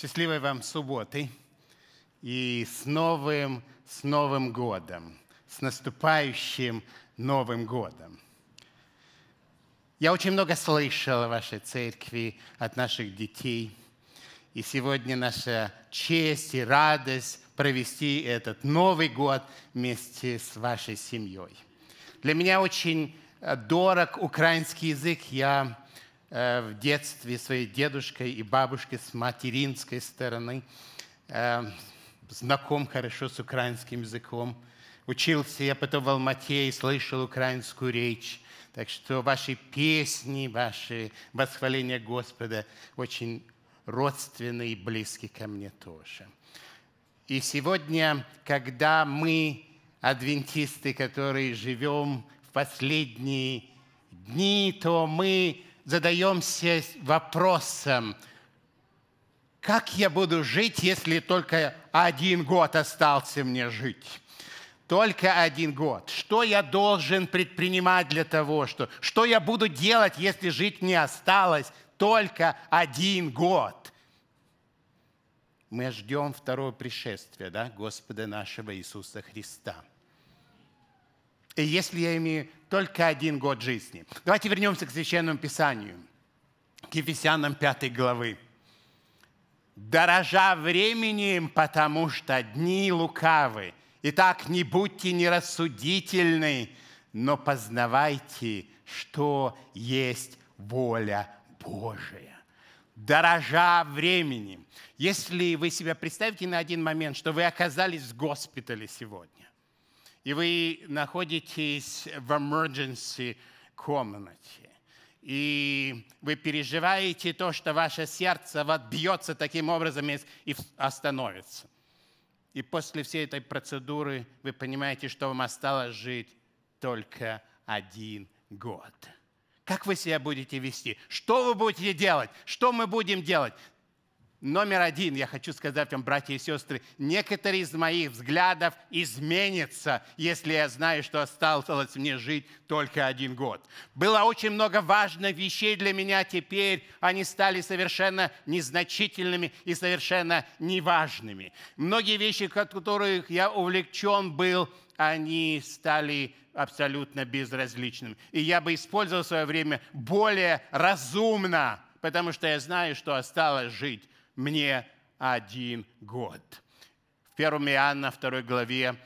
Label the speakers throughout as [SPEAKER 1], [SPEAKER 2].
[SPEAKER 1] Счастливой вам субботы и с новым, с Новым годом, с наступающим Новым годом. Я очень много слышал о вашей церкви, от наших детей. И сегодня наша честь и радость провести этот Новый год вместе с вашей семьей. Для меня очень э, дорог украинский язык. Я Э, в детстве своей дедушкой и бабушкой с материнской стороны, э, знаком хорошо с украинским языком. Учился я потом в Алмате и слышал украинскую речь. Так что ваши песни, ваши восхваления Господа очень родственны и близки ко мне тоже. И сегодня, когда мы, адвентисты, которые живем в последние дни, то мы задаемся вопросом, как я буду жить, если только один год остался мне жить? Только один год. Что я должен предпринимать для того, что... Что я буду делать, если жить не осталось только один год? Мы ждем второго пришествия да, Господа нашего Иисуса Христа – если я имею только один год жизни. Давайте вернемся к Священному Писанию, к Ефесянам 5 главы. «Дорожа временем, потому что дни лукавы. Итак, не будьте нерассудительны, но познавайте, что есть воля Божия. Дорожа времени. Если вы себя представите на один момент, что вы оказались в госпитале сегодня, и вы находитесь в emergency комнате, и вы переживаете то, что ваше сердце вот бьется таким образом и остановится. И после всей этой процедуры вы понимаете, что вам осталось жить только один год. Как вы себя будете вести? Что вы будете делать? Что мы будем делать? Номер один, я хочу сказать вам, братья и сестры, некоторые из моих взглядов изменятся, если я знаю, что осталось мне жить только один год. Было очень много важных вещей для меня а теперь, они стали совершенно незначительными и совершенно неважными. Многие вещи, которых я увлечен был, они стали абсолютно безразличными. И я бы использовал свое время более разумно, потому что я знаю, что осталось жить мне один год. В 1 Иоанна 2 главе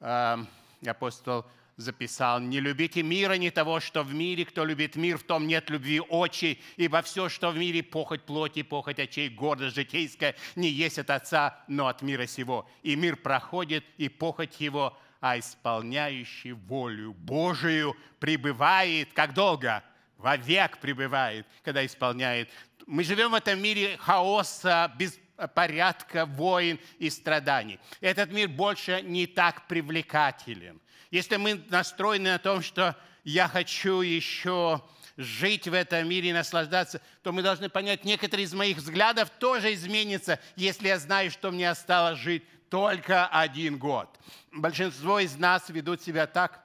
[SPEAKER 1] э, апостол записал, «Не любите мира, не того, что в мире. Кто любит мир, в том нет любви очи, ибо все, что в мире, похоть плоти, похоть очей, гордость житейская, не есть от Отца, но от мира сего. И мир проходит, и похоть его, а исполняющий волю Божию пребывает, как долго? Вовек пребывает, когда исполняет мы живем в этом мире хаоса, беспорядка, войн и страданий. Этот мир больше не так привлекателен. Если мы настроены на том, что я хочу еще жить в этом мире и наслаждаться, то мы должны понять, некоторые из моих взглядов тоже изменятся, если я знаю, что мне осталось жить только один год. Большинство из нас ведут себя так,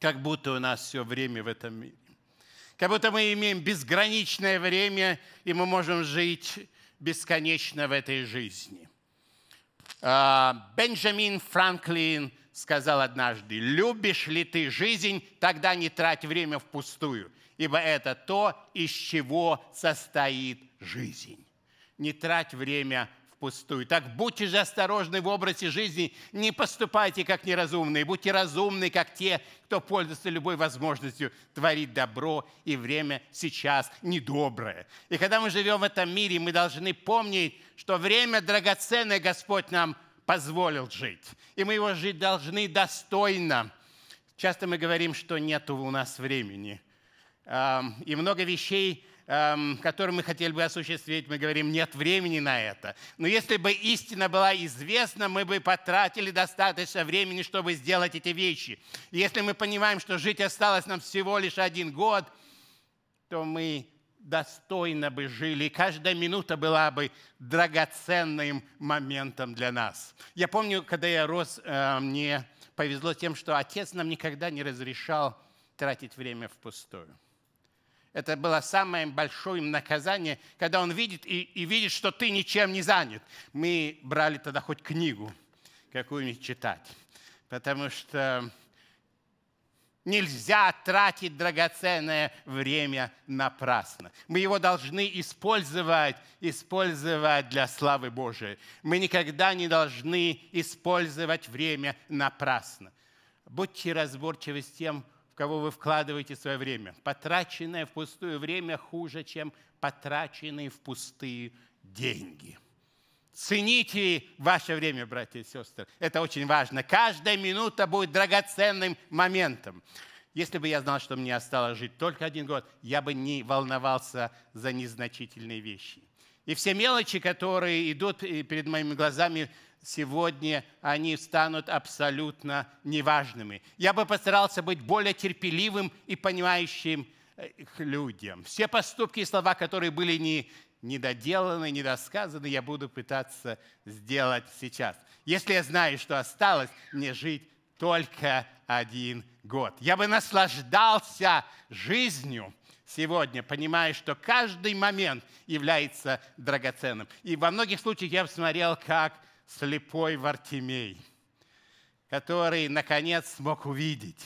[SPEAKER 1] как будто у нас все время в этом мире. Как будто мы имеем безграничное время, и мы можем жить бесконечно в этой жизни. А, Бенджамин Франклин сказал однажды, «Любишь ли ты жизнь, тогда не трать время впустую, ибо это то, из чего состоит жизнь». Не трать время впустую. Так будьте же осторожны в образе жизни, не поступайте как неразумные, будьте разумны, как те, кто пользуется любой возможностью творить добро, и время сейчас недоброе. И когда мы живем в этом мире, мы должны помнить, что время драгоценное Господь нам позволил жить, и мы его жить должны достойно. Часто мы говорим, что нет у нас времени, и много вещей – Эм, который мы хотели бы осуществить, мы говорим, нет времени на это. Но если бы истина была известна, мы бы потратили достаточно времени, чтобы сделать эти вещи. И если мы понимаем, что жить осталось нам всего лишь один год, то мы достойно бы жили, и каждая минута была бы драгоценным моментом для нас. Я помню, когда я рос, э, мне повезло тем, что отец нам никогда не разрешал тратить время впустую. Это было самое большое наказание, когда он видит и, и видит, что ты ничем не занят. Мы брали тогда хоть книгу какую-нибудь читать, потому что Нельзя тратить драгоценное время напрасно. Мы его должны использовать, использовать для славы Божией. Мы никогда не должны использовать время напрасно. Будьте разборчивы с тем, кого вы вкладываете свое время. Потраченное впустую время хуже, чем потраченные в пустые деньги. Цените ваше время, братья и сестры. Это очень важно. Каждая минута будет драгоценным моментом. Если бы я знал, что мне осталось жить только один год, я бы не волновался за незначительные вещи. И все мелочи, которые идут перед моими глазами сегодня они станут абсолютно неважными. Я бы постарался быть более терпеливым и понимающим к э, людям. Все поступки и слова, которые были не, недоделаны, недосказаны, я буду пытаться сделать сейчас. Если я знаю, что осталось мне жить только один год. Я бы наслаждался жизнью сегодня, понимая, что каждый момент является драгоценным. И во многих случаях я смотрел, как слепой Вартимей, который, наконец, смог увидеть.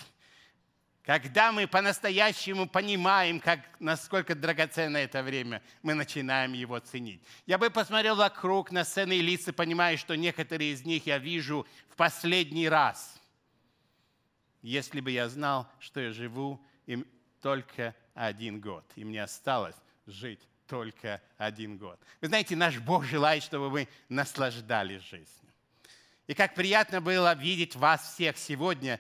[SPEAKER 1] Когда мы по-настоящему понимаем, как, насколько драгоценно это время, мы начинаем его ценить. Я бы посмотрел вокруг на сцены и лица, понимая, что некоторые из них я вижу в последний раз. Если бы я знал, что я живу им только один год, и мне осталось жить только один год. Вы знаете, наш Бог желает, чтобы мы наслаждались жизнью. И как приятно было видеть вас всех сегодня,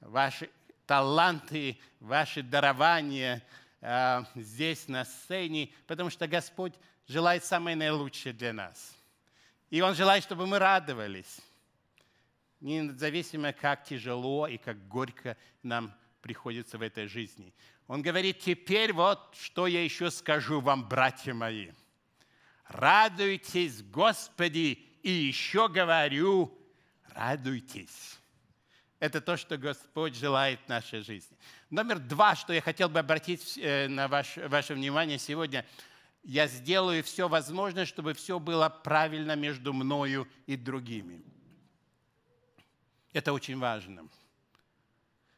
[SPEAKER 1] ваши таланты, ваши дарования э, здесь, на сцене, потому что Господь желает самое наилучшее для нас. И Он желает, чтобы мы радовались, независимо, как тяжело и как горько нам приходится в этой жизни. Он говорит, теперь вот что я еще скажу вам, братья мои. Радуйтесь, Господи, и еще говорю, радуйтесь. Это то, что Господь желает в нашей жизни. Номер два, что я хотел бы обратить э, на ваше, ваше внимание сегодня. Я сделаю все возможное, чтобы все было правильно между мною и другими. Это очень важно.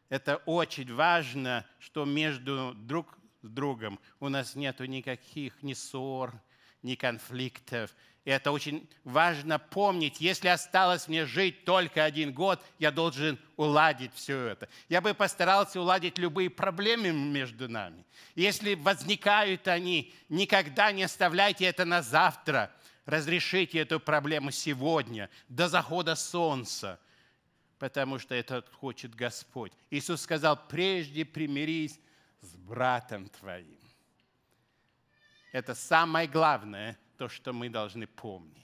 [SPEAKER 1] Это очень важно, что между друг с другом у нас нет никаких ни ссор, ни конфликтов. И это очень важно помнить. Если осталось мне жить только один год, я должен уладить все это. Я бы постарался уладить любые проблемы между нами. Если возникают они, никогда не оставляйте это на завтра. Разрешите эту проблему сегодня, до захода солнца – потому что это хочет Господь. Иисус сказал, прежде примирись с братом твоим. Это самое главное, то, что мы должны помнить.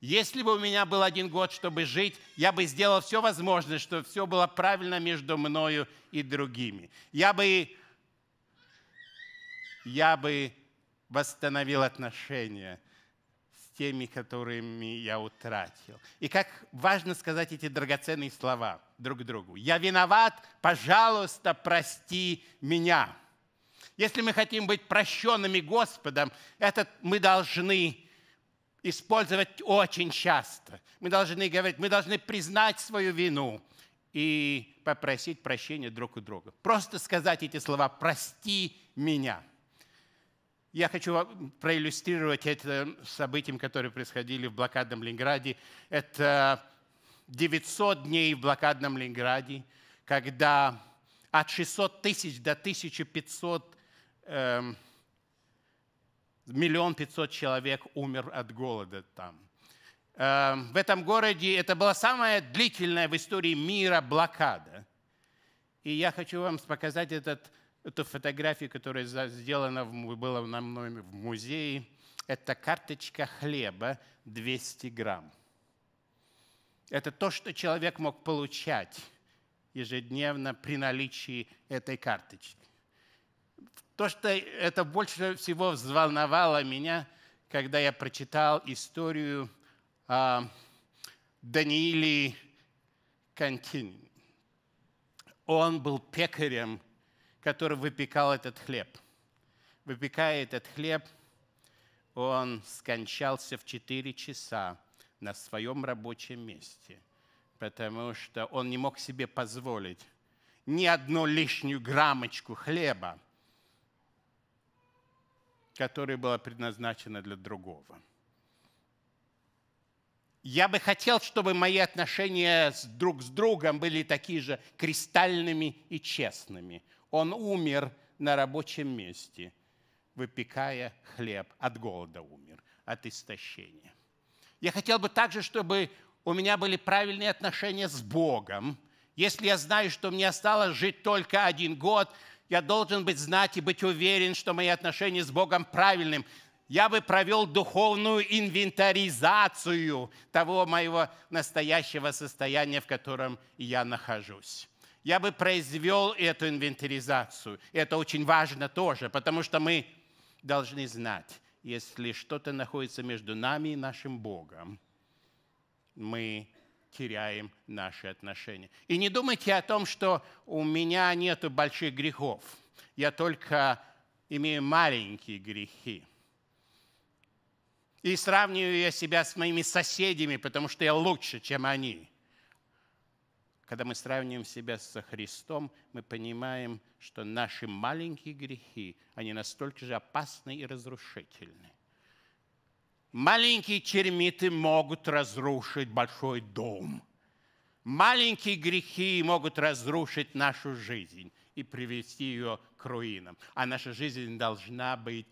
[SPEAKER 1] Если бы у меня был один год, чтобы жить, я бы сделал все возможное, чтобы все было правильно между мною и другими. Я бы, я бы восстановил отношения теми, которыми я утратил. И как важно сказать эти драгоценные слова друг другу. Я виноват, пожалуйста, прости меня. Если мы хотим быть прощенными Господом, это мы должны использовать очень часто. Мы должны говорить, мы должны признать свою вину и попросить прощения друг у друга. Просто сказать эти слова «прости меня». Я хочу проиллюстрировать это событием, которые происходили в блокадном Ленинграде. Это 900 дней в блокадном Ленинграде, когда от 600 тысяч до 1500 эм, миллион 500 человек умер от голода там. Эм, в этом городе это была самая длительная в истории мира блокада. И я хочу вам показать этот это фотография, которая сделана была на мной в музее. Это карточка хлеба 200 грамм. Это то, что человек мог получать ежедневно при наличии этой карточки. То, что это больше всего взволновало меня, когда я прочитал историю э, Даниили Континин. Он был пекарем который выпекал этот хлеб. Выпекая этот хлеб, он скончался в 4 часа на своем рабочем месте, потому что он не мог себе позволить ни одну лишнюю грамочку хлеба, которая была предназначена для другого. Я бы хотел, чтобы мои отношения друг с другом были такие же кристальными и честными. Он умер на рабочем месте, выпекая хлеб. От голода умер, от истощения. Я хотел бы также, чтобы у меня были правильные отношения с Богом. Если я знаю, что мне осталось жить только один год, я должен быть знать и быть уверен, что мои отношения с Богом правильным. Я бы провел духовную инвентаризацию того моего настоящего состояния, в котором я нахожусь я бы произвел эту инвентаризацию. Это очень важно тоже, потому что мы должны знать, если что-то находится между нами и нашим Богом, мы теряем наши отношения. И не думайте о том, что у меня нет больших грехов. Я только имею маленькие грехи. И сравниваю я себя с моими соседями, потому что я лучше, чем они. Когда мы сравниваем себя со Христом, мы понимаем, что наши маленькие грехи, они настолько же опасны и разрушительны. Маленькие термиты могут разрушить большой дом. Маленькие грехи могут разрушить нашу жизнь и привести ее к руинам. А наша жизнь должна быть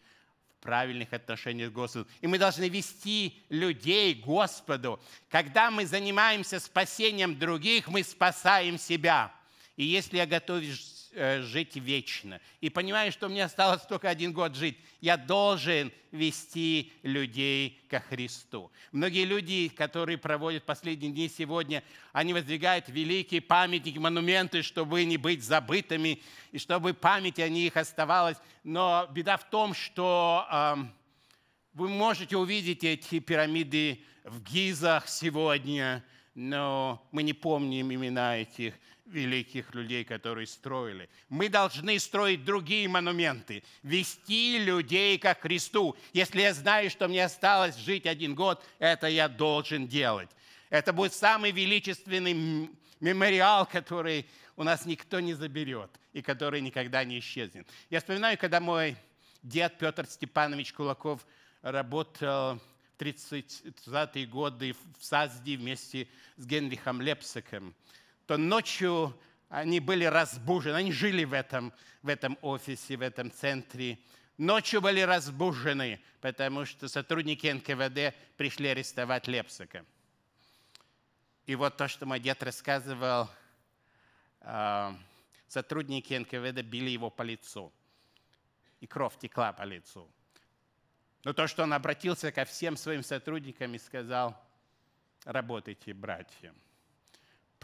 [SPEAKER 1] правильных отношений с Господом. И мы должны вести людей к Господу. Когда мы занимаемся спасением других, мы спасаем себя. И если я готовлюсь Э, жить вечно. И понимаю, что мне осталось только один год жить. Я должен вести людей ко Христу. Многие люди, которые проводят последние дни сегодня, они воздвигают великие памятники, монументы, чтобы не быть забытыми, и чтобы память о них оставалась. Но беда в том, что э, вы можете увидеть эти пирамиды в Гизах сегодня, но мы не помним имена этих великих людей, которые строили. Мы должны строить другие монументы, вести людей ко Христу. Если я знаю, что мне осталось жить один год, это я должен делать. Это будет самый величественный мемориал, который у нас никто не заберет и который никогда не исчезнет. Я вспоминаю, когда мой дед Петр Степанович Кулаков работал в 30-е годы в САЗДе вместе с Генрихом Лепсиком – то ночью они были разбужены, они жили в этом, в этом офисе, в этом центре. Ночью были разбужены, потому что сотрудники НКВД пришли арестовать Лепсика. И вот то, что мой дед рассказывал, э, сотрудники НКВД били его по лицу. И кровь текла по лицу. Но то, что он обратился ко всем своим сотрудникам и сказал, работайте, братья.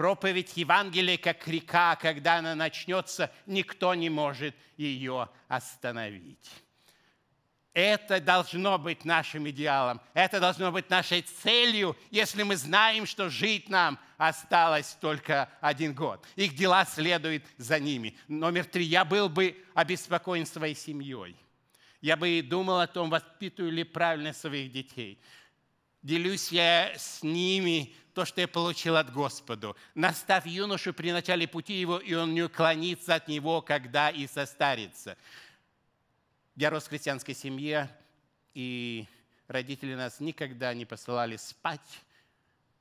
[SPEAKER 1] Проповедь Евангелия, как река, когда она начнется, никто не может ее остановить. Это должно быть нашим идеалом, это должно быть нашей целью, если мы знаем, что жить нам осталось только один год. Их дела следуют за ними. Номер три. Я был бы обеспокоен своей семьей. Я бы и думал о том, воспитываю ли правильно своих детей. Делюсь я с ними то, что я получил от Господа, Наставь юношу при начале пути его, и он не уклонится от него, когда и состарится». Я рос в христианской семье, и родители нас никогда не посылали спать,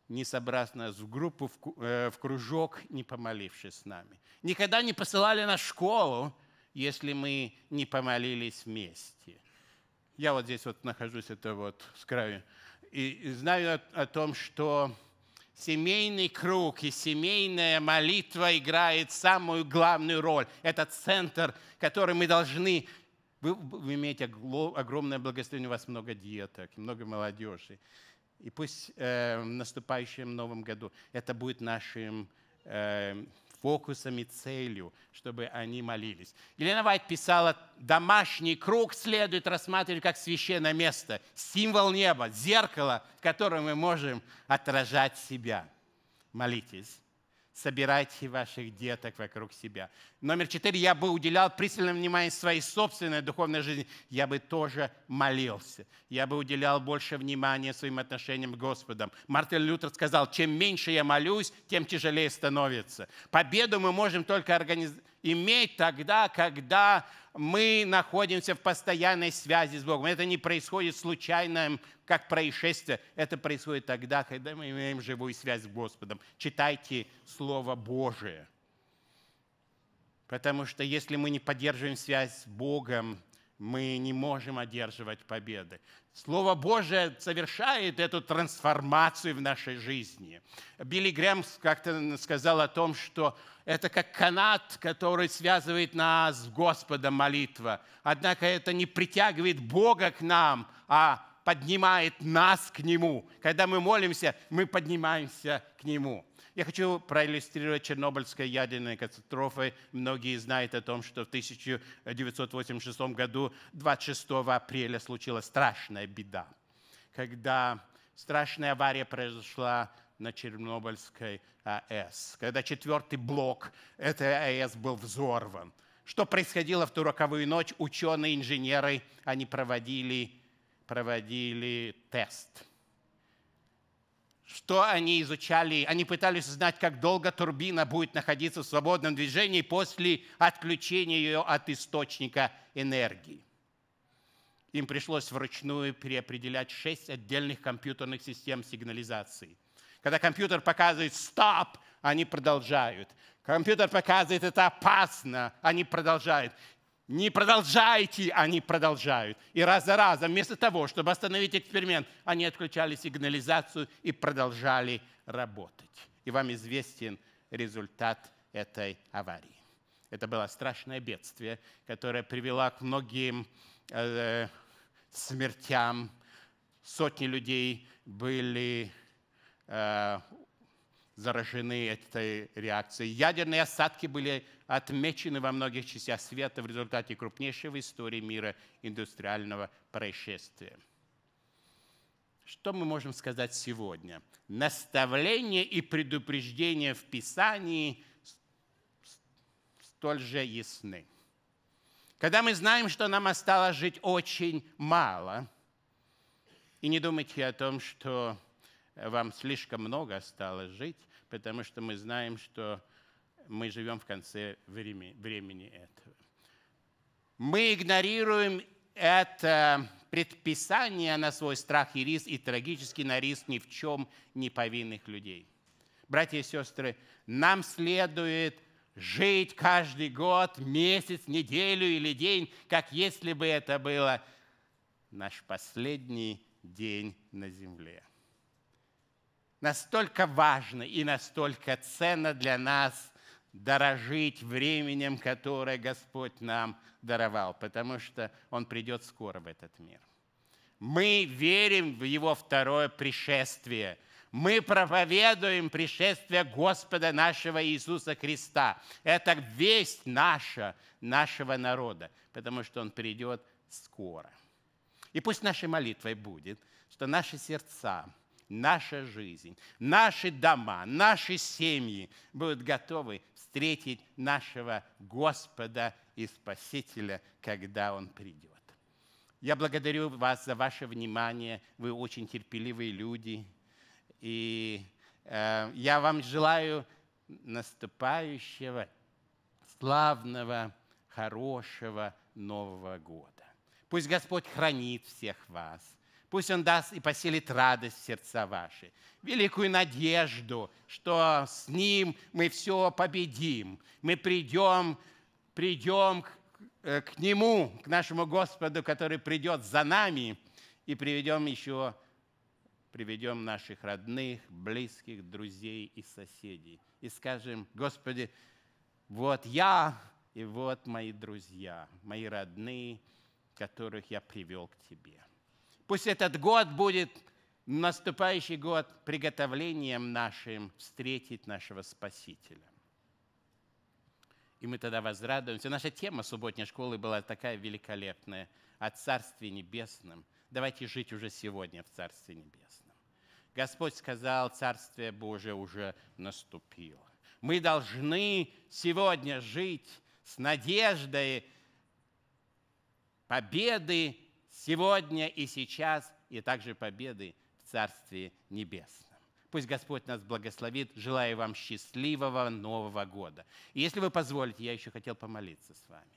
[SPEAKER 1] не собраться в группу, в э, кружок, не помолившись с нами. Никогда не посылали нас в школу, если мы не помолились вместе. Я вот здесь вот нахожусь, это вот с краю, и знаю о, о том, что Семейный круг и семейная молитва играет самую главную роль. Это центр, который мы должны вы, вы имеете огромное благословение, у вас много деток, много молодежи. И пусть э, в наступающем новом году это будет нашим э, фокусом и целью, чтобы они молились. Елена Вайт писала, домашний круг следует рассматривать как священное место, символ неба, зеркало, в котором мы можем отражать себя. Молитесь собирайте ваших деток вокруг себя. Номер четыре, я бы уделял пристальное внимание своей собственной духовной жизни. Я бы тоже молился. Я бы уделял больше внимания своим отношениям с Господом. Мартин Лютер сказал, чем меньше я молюсь, тем тяжелее становится. Победу мы можем только организовать иметь тогда, когда мы находимся в постоянной связи с Богом. Это не происходит случайно, как происшествие. Это происходит тогда, когда мы имеем живую связь с Господом. Читайте Слово Божие. Потому что если мы не поддерживаем связь с Богом, мы не можем одерживать победы. Слово Божие совершает эту трансформацию в нашей жизни. Билли Грэм как-то сказал о том, что это как канат, который связывает нас с Господом молитва. Однако это не притягивает Бога к нам, а поднимает нас к Нему. Когда мы молимся, мы поднимаемся к Нему. Я хочу проиллюстрировать Чернобыльской ядерной катастрофой. Многие знают о том, что в 1986 году 26 апреля случилась страшная беда, когда страшная авария произошла на Чернобыльской АЭС, когда четвертый блок этой АЭС был взорван. Что происходило в ту роковую ночь? Ученые, инженеры, они проводили, проводили тест – что они изучали. Они пытались узнать, как долго турбина будет находиться в свободном движении после отключения ее от источника энергии. Им пришлось вручную переопределять шесть отдельных компьютерных систем сигнализации. Когда компьютер показывает «стоп», они продолжают. Компьютер показывает «это опасно», они продолжают. Не продолжайте, они продолжают. И раз за разом, вместо того, чтобы остановить эксперимент, они отключали сигнализацию и продолжали работать. И вам известен результат этой аварии. Это было страшное бедствие, которое привело к многим э, смертям. Сотни людей были э, заражены этой реакцией. Ядерные осадки были отмечены во многих частях света в результате крупнейшего в истории мира индустриального происшествия. Что мы можем сказать сегодня? Наставление и предупреждение в Писании столь же ясны. Когда мы знаем, что нам осталось жить очень мало, и не думайте о том, что вам слишком много осталось жить, потому что мы знаем, что мы живем в конце времени этого. Мы игнорируем это предписание на свой страх и риск и трагически на риск ни в чем не повинных людей. Братья и сестры, нам следует жить каждый год, месяц, неделю или день, как если бы это было наш последний день на земле. Настолько важно и настолько ценно для нас дорожить временем, которое Господь нам даровал, потому что Он придет скоро в этот мир. Мы верим в Его второе пришествие. Мы проповедуем пришествие Господа нашего Иисуса Христа. Это весть наша, нашего народа, потому что Он придет скоро. И пусть нашей молитвой будет, что наши сердца, наша жизнь, наши дома, наши семьи будут готовы встретить нашего Господа и Спасителя, когда Он придет. Я благодарю вас за ваше внимание. Вы очень терпеливые люди. И э, я вам желаю наступающего, славного, хорошего Нового года. Пусть Господь хранит всех вас. Пусть Он даст и поселит радость в сердца ваши, великую надежду, что с Ним мы все победим. Мы придем, придем к, э, к Нему, к нашему Господу, который придет за нами, и приведем еще приведем наших родных, близких, друзей и соседей. И скажем, Господи, вот я и вот мои друзья, мои родные, которых я привел к Тебе. Пусть этот год будет наступающий год приготовлением нашим встретить нашего Спасителя. И мы тогда возрадуемся. Наша тема субботней школы была такая великолепная – о Царстве Небесном. Давайте жить уже сегодня в Царстве Небесном. Господь сказал, Царствие Божие уже наступило. Мы должны сегодня жить с надеждой победы сегодня и сейчас, и также победы в Царстве Небесном. Пусть Господь нас благословит. Желаю вам счастливого Нового года. И если вы позволите, я еще хотел помолиться с вами.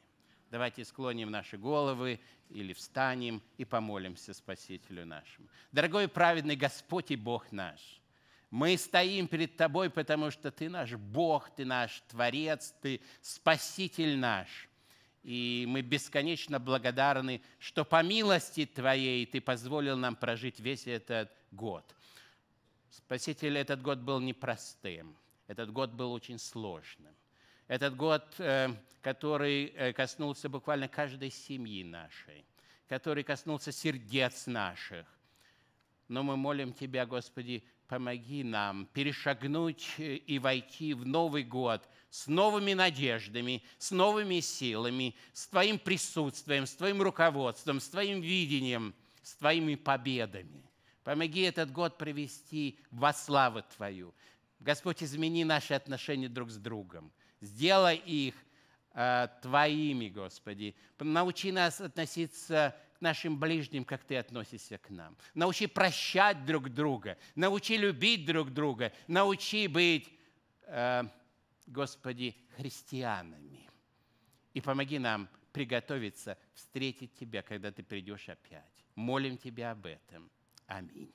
[SPEAKER 1] Давайте склоним наши головы или встанем и помолимся Спасителю нашему. Дорогой праведный Господь и Бог наш – мы стоим перед Тобой, потому что Ты наш Бог, Ты наш Творец, Ты Спаситель наш. И мы бесконечно благодарны, что по милости Твоей Ты позволил нам прожить весь этот год. Спаситель, этот год был непростым. Этот год был очень сложным. Этот год, э, который э, коснулся буквально каждой семьи нашей, который коснулся сердец наших. Но мы молим Тебя, Господи, помоги нам перешагнуть э, и войти в Новый год – с новыми надеждами, с новыми силами, с Твоим присутствием, с Твоим руководством, с Твоим видением, с Твоими победами. Помоги этот год провести во славу Твою. Господь, измени наши отношения друг с другом. Сделай их э, Твоими, Господи. Научи нас относиться к нашим ближним, как Ты относишься к нам. Научи прощать друг друга, научи любить друг друга, научи быть э, Господи, христианами. И помоги нам приготовиться встретить Тебя, когда Ты придешь опять. Молим Тебя об этом. Аминь.